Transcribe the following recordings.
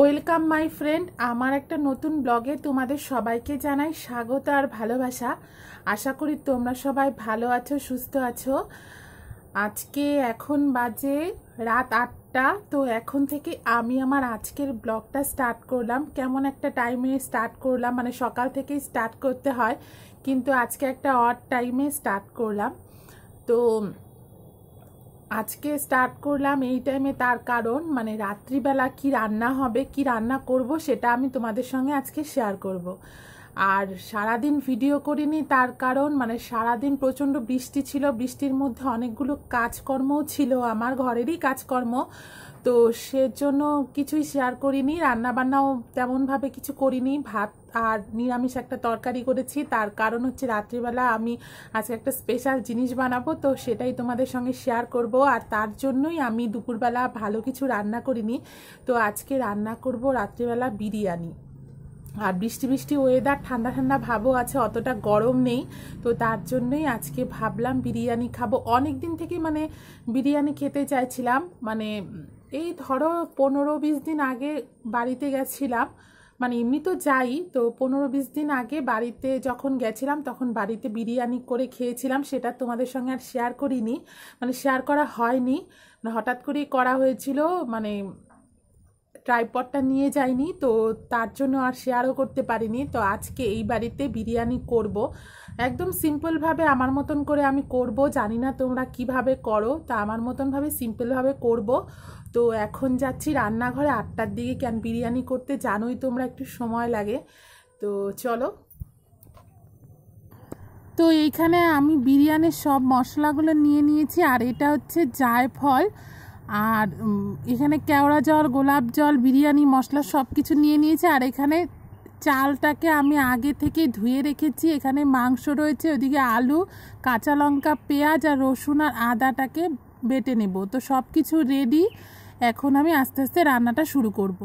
Welcome my friend আমার একটা নতুন ব্লগে তোমাদের সবাইকে জানাই স্বাগত আর ভালোবাসা আশা করি তোমরা সবাই ভালো আছো সুস্থ আছো আজকে এখন বাজে রাত আটটা তো এখন থেকে আমি আমার আজকের ব্লগটা স্টার্ট করলাম কেমন একটা টাইমে স্টার্ট করলাম মানে সকাল থেকেই স্টার্ট করতে হয় কিন্তু আজকে একটা অড টাইমে স্টার্ট করলাম তো আজকে স্টার্ট করলাম এই টাইমে তার কারণ মানে রাত্রিবেলা কি রান্না হবে কি রান্না করব সেটা আমি তোমাদের সঙ্গে আজকে শেয়ার করব। আর সারাদিন ভিডিও করিনি তার কারণ মানে সারাদিন প্রচণ্ড বৃষ্টি ছিল বৃষ্টির মধ্যে অনেকগুলো কাজকর্মও ছিল আমার ঘরেরই কাজকর্ম তো সেজন্য কিছুই শেয়ার করিনি রান্নাবান্নাও তেমনভাবে কিছু করিনি ভাত আর নিরামিষ একটা তরকারি করেছি তার কারণ হচ্ছে রাত্রিবেলা আমি আজকে একটা স্পেশাল জিনিস বানাবো তো সেটাই তোমাদের সঙ্গে শেয়ার করব আর তার জন্যই আমি দুপুরবেলা ভালো কিছু রান্না করিনি তো আজকে রান্না করব রাত্রিবেলা বিরিয়ানি আর বৃষ্টি বৃষ্টি ওয়েদার ঠান্ডা ঠান্ডা ভাবও আছে অতটা গরম নেই তো তার জন্যই আজকে ভাবলাম বিরিয়ানি খাবো অনেক দিন থেকে মানে বিরিয়ানি খেতে চাইছিলাম মানে এই ধরো পনেরো বিশ দিন আগে বাড়িতে গেছিলাম মানে এমনি তো যাই তো পনেরো বিশ দিন আগে বাড়িতে যখন গেছিলাম তখন বাড়িতে বিরিয়ানি করে খেয়েছিলাম সেটা তোমাদের সঙ্গে আর শেয়ার করিনি মানে শেয়ার করা হয়নি মানে হঠাৎ করেই করা হয়েছিল মানে ট্রাইপডটা নিয়ে যাইনি তো তার জন্য আর শেয়ারও করতে পারিনি তো আজকে এই বাড়িতে বিরিয়ানি করব একদম সিম্পলভাবে আমার মতন করে আমি করব জানি না তোমরা কিভাবে করো তা আমার মতনভাবে সিম্পলভাবে করব তো এখন যাচ্ছি রান্নাঘরে আটটার দিকে কেন বিরিয়ানি করতে জানোই তোমরা একটু সময় লাগে তো চলো তো এইখানে আমি বিরিয়ানির সব মশলাগুলো নিয়ে নিয়েছি আর এটা হচ্ছে জায়ফল আর এখানে কেওড়া জল গোলাপ জল বিরিয়ানি মশলা সব কিছু নিয়ে নিয়েছি আর এখানে চালটাকে আমি আগে থেকে ধুয়ে রেখেছি এখানে মাংস রয়েছে ওদিকে আলু কাঁচা লঙ্কা পেঁয়াজ আর রসুন আর আদাটাকে বেটে নেব তো সব কিছু রেডি এখন আমি আস্তে আস্তে রান্নাটা শুরু করব।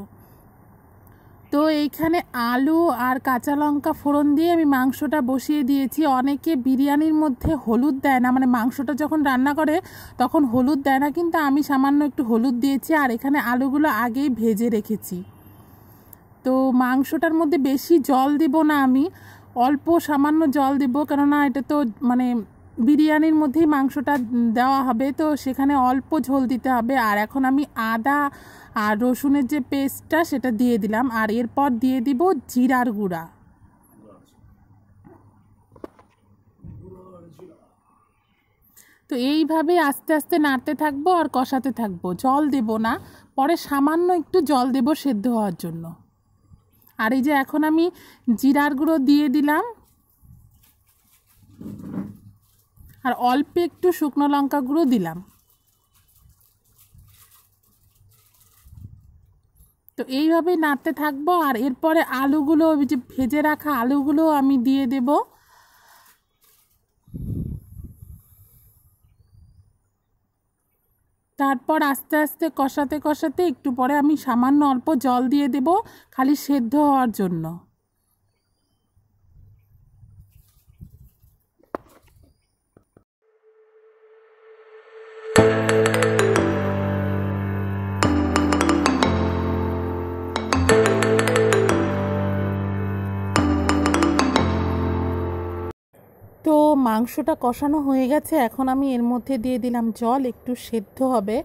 তো এইখানে আলু আর কাঁচা লঙ্কা ফোড়ন দিয়ে আমি মাংসটা বসিয়ে দিয়েছি অনেকে বিরিয়ানির মধ্যে হলুদ দেয় না মানে মাংসটা যখন রান্না করে তখন হলুদ দেয় না কিন্তু আমি সামান্য একটু হলুদ দিয়েছি আর এখানে আলুগুলো আগেই ভেজে রেখেছি তো মাংসটার মধ্যে বেশি জল দেব না আমি অল্প সামান্য জল দেব কেননা এটা তো মানে বিরিয়ানির মধ্যেই মাংসটা দেওয়া হবে তো সেখানে অল্প ঝোল দিতে হবে আর এখন আমি আদা আর রসুনের যে পেস্টটা সেটা দিয়ে দিলাম আর এরপর দিয়ে দিব জিরার গুঁড়া তো এইভাবে আস্তে আস্তে নাড়তে থাকবো আর কষাতে থাকবো জল দেব না পরে সামান্য একটু জল দেব সেদ্ধ হওয়ার জন্য আর এই যে এখন আমি জিরার গুঁড়ো দিয়ে দিলাম আর অল্প একটু শুকনো লঙ্কা গুঁড়ো দিলাম তো এইভাবেই নাড়তে থাকবো আর এরপরে আলুগুলো ওই যে ভেজে রাখা আলুগুলো আমি দিয়ে দেবো তারপর আস্তে আস্তে কষাতে কষাতে একটু পরে আমি সামান্য অল্প জল দিয়ে দেব খালি সেদ্ধ হওয়ার জন্য মাংসটা কষানো হয়ে গেছে এখন আমি এর মধ্যে দিয়ে দিলাম জল একটু সেদ্ধ হবে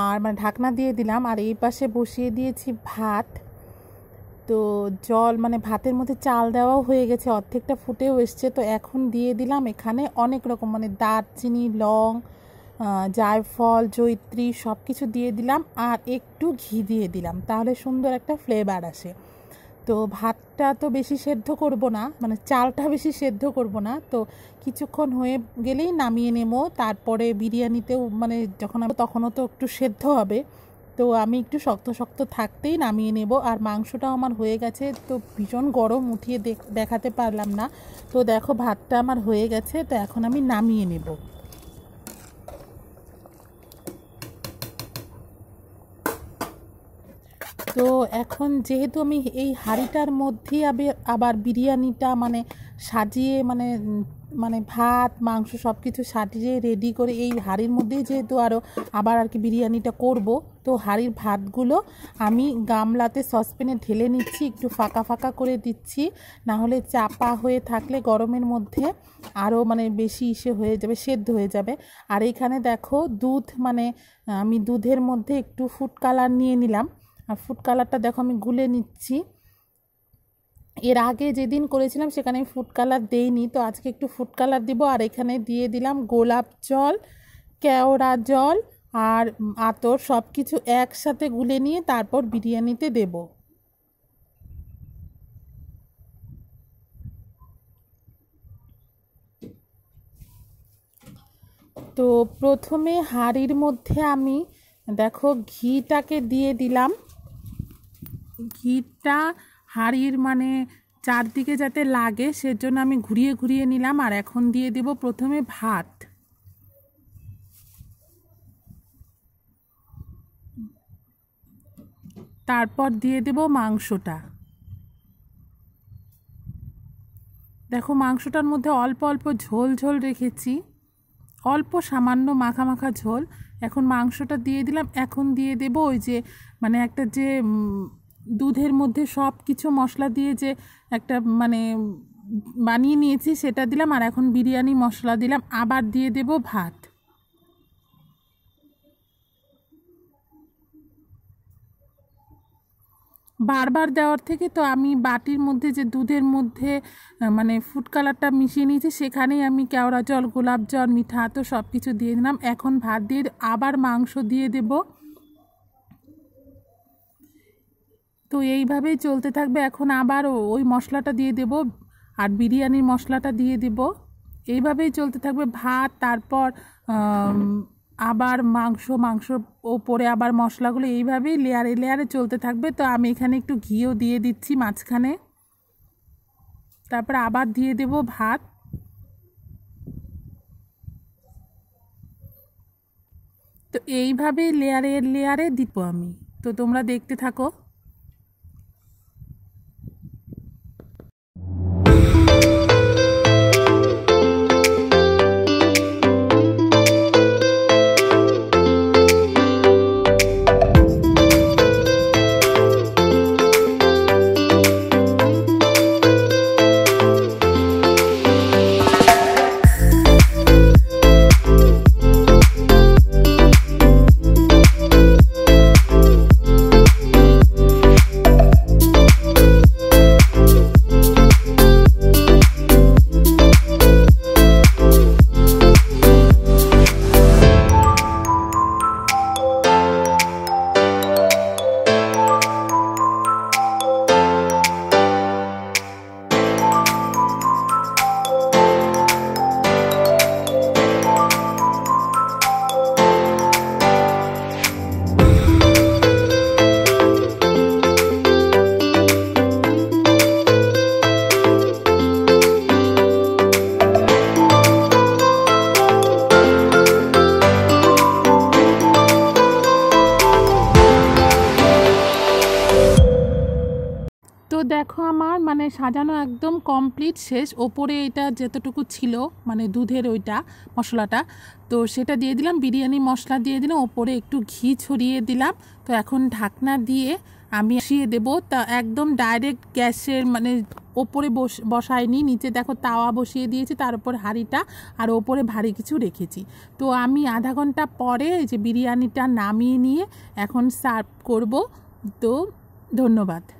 আর মানে ঢাকনা দিয়ে দিলাম আর এই পাশে বসিয়ে দিয়েছি ভাত তো জল মানে ভাতের মধ্যে চাল দেওয়াও হয়ে গেছে অর্ধেকটা ফুটেও এসছে তো এখন দিয়ে দিলাম এখানে অনেক রকম মানে দারচিনি লং জায়ফল জৈত্রী সব কিছু দিয়ে দিলাম আর একটু ঘি দিয়ে দিলাম তাহলে সুন্দর একটা ফ্লেভার আসে তো ভাতটা তো বেশি সেদ্ধ করব না মানে চালটা বেশি সেদ্ধ করব না তো কিছুক্ষণ হয়ে গেলেই নামিয়ে নেব তারপরে বিরিয়ানিতেও মানে যখন আমি তখনও তো একটু সেদ্ধ হবে তো আমি একটু শক্ত শক্ত থাকতেই নামিয়ে নেব আর মাংসটাও আমার হয়ে গেছে তো ভীষণ গরম উঠিয়ে দেখাতে পারলাম না তো দেখো ভাতটা আমার হয়ে গেছে তো এখন আমি নামিয়ে নেব তো এখন যেহেতু আমি এই হাঁড়িটার মধ্যে আবার বিরিয়ানিটা মানে সাজিয়ে মানে মানে ভাত মাংস সব কিছু সাজিয়ে রেডি করে এই হাঁড়ির মধ্যেই যেহেতু আরও আবার আর কি বিরিয়ানিটা করব তো হাঁড়ির ভাতগুলো আমি গামলাতে সসপ্যানে ঢেলে নিচ্ছি একটু ফাঁকা ফাঁকা করে দিচ্ছি না হলে চাপা হয়ে থাকলে গরমের মধ্যে আরও মানে বেশি ইসে হয়ে যাবে সেদ্ধ হয়ে যাবে আর এইখানে দেখো দুধ মানে আমি দুধের মধ্যে একটু ফুড কালার নিয়ে নিলাম আর ফুড কালারটা দেখো আমি গুলে নিচ্ছি এর আগে যেদিন করেছিলাম সেখানে আমি ফুড কালার দেইনি তো আজকে একটু ফুড কালার দিব আর এখানে দিয়ে দিলাম গোলাপ জল কেওড়া জল আর আতর সব কিছু একসাথে গুলে নিয়ে তারপর বিরিয়ানিতে দেব তো প্রথমে হাঁড়ির মধ্যে আমি দেখো ঘিটাকে দিয়ে দিলাম ঘিটা হাড়ির মানে চারদিকে যাতে লাগে সেজন্য আমি ঘুরিয়ে ঘুরিয়ে নিলাম আর এখন দিয়ে দেব প্রথমে ভাত তারপর দিয়ে দেব মাংসটা দেখো মাংসটার মধ্যে অল্প অল্প ঝোল ঝোল রেখেছি অল্প সামান্য মাখা মাখা ঝোল এখন মাংসটা দিয়ে দিলাম এখন দিয়ে দেব ওই যে মানে একটা যে দুধের মধ্যে সব কিছু মশলা দিয়ে যে একটা মানে বানিয়ে নিয়েছি সেটা দিলাম আর এখন বিরিয়ানি মশলা দিলাম আবার দিয়ে দেব ভাত বারবার দেওয়ার থেকে তো আমি বাটির মধ্যে যে দুধের মধ্যে মানে ফুড কালারটা মিশিয়ে নিয়েছি সেখানেই আমি কেওড়া জল গোলাপ জল মিঠা তো সব কিছু দিয়ে দিলাম এখন ভাত দিয়ে আবার মাংস দিয়ে দেবো তো এইভাবেই চলতে থাকবে এখন আবারও ওই মশলাটা দিয়ে দেব আর বিরিয়ানির মশলাটা দিয়ে দেব এইভাবেই চলতে থাকবে ভাত তারপর আবার মাংস মাংস ওপরে আবার মশলাগুলো এইভাবেই লেয়ারে লেয়ারে চলতে থাকবে তো আমি এখানে একটু ঘিও দিয়ে দিচ্ছি মাঝখানে তারপর আবার দিয়ে দেব ভাত তো এইভাবেই লেয়ারে লেয়ারে দিব আমি তো তোমরা দেখতে থাকো তো দেখো আমার মানে সাজানো একদম কমপ্লিট শেষ ওপরে এটা যতটুকু ছিল মানে দুধের ওইটা মশলাটা তো সেটা দিয়ে দিলাম বিরিয়ানি মশলা দিয়ে দিলাম ওপরে একটু ঘি ছড়িয়ে দিলাম তো এখন ঢাকনা দিয়ে আমি শিয়ে দেব তা একদম ডাইরেক্ট গ্যাসের মানে ওপরে বস বসায়নি নিচে দেখো তাওয়া বসিয়ে দিয়েছি তার উপর হাঁড়িটা আর ওপরে ভারী কিছু রেখেছি তো আমি আধা ঘন্টা পরে যে বিরিয়ানিটা নামিয়ে নিয়ে এখন সার্ভ করব তো ধন্যবাদ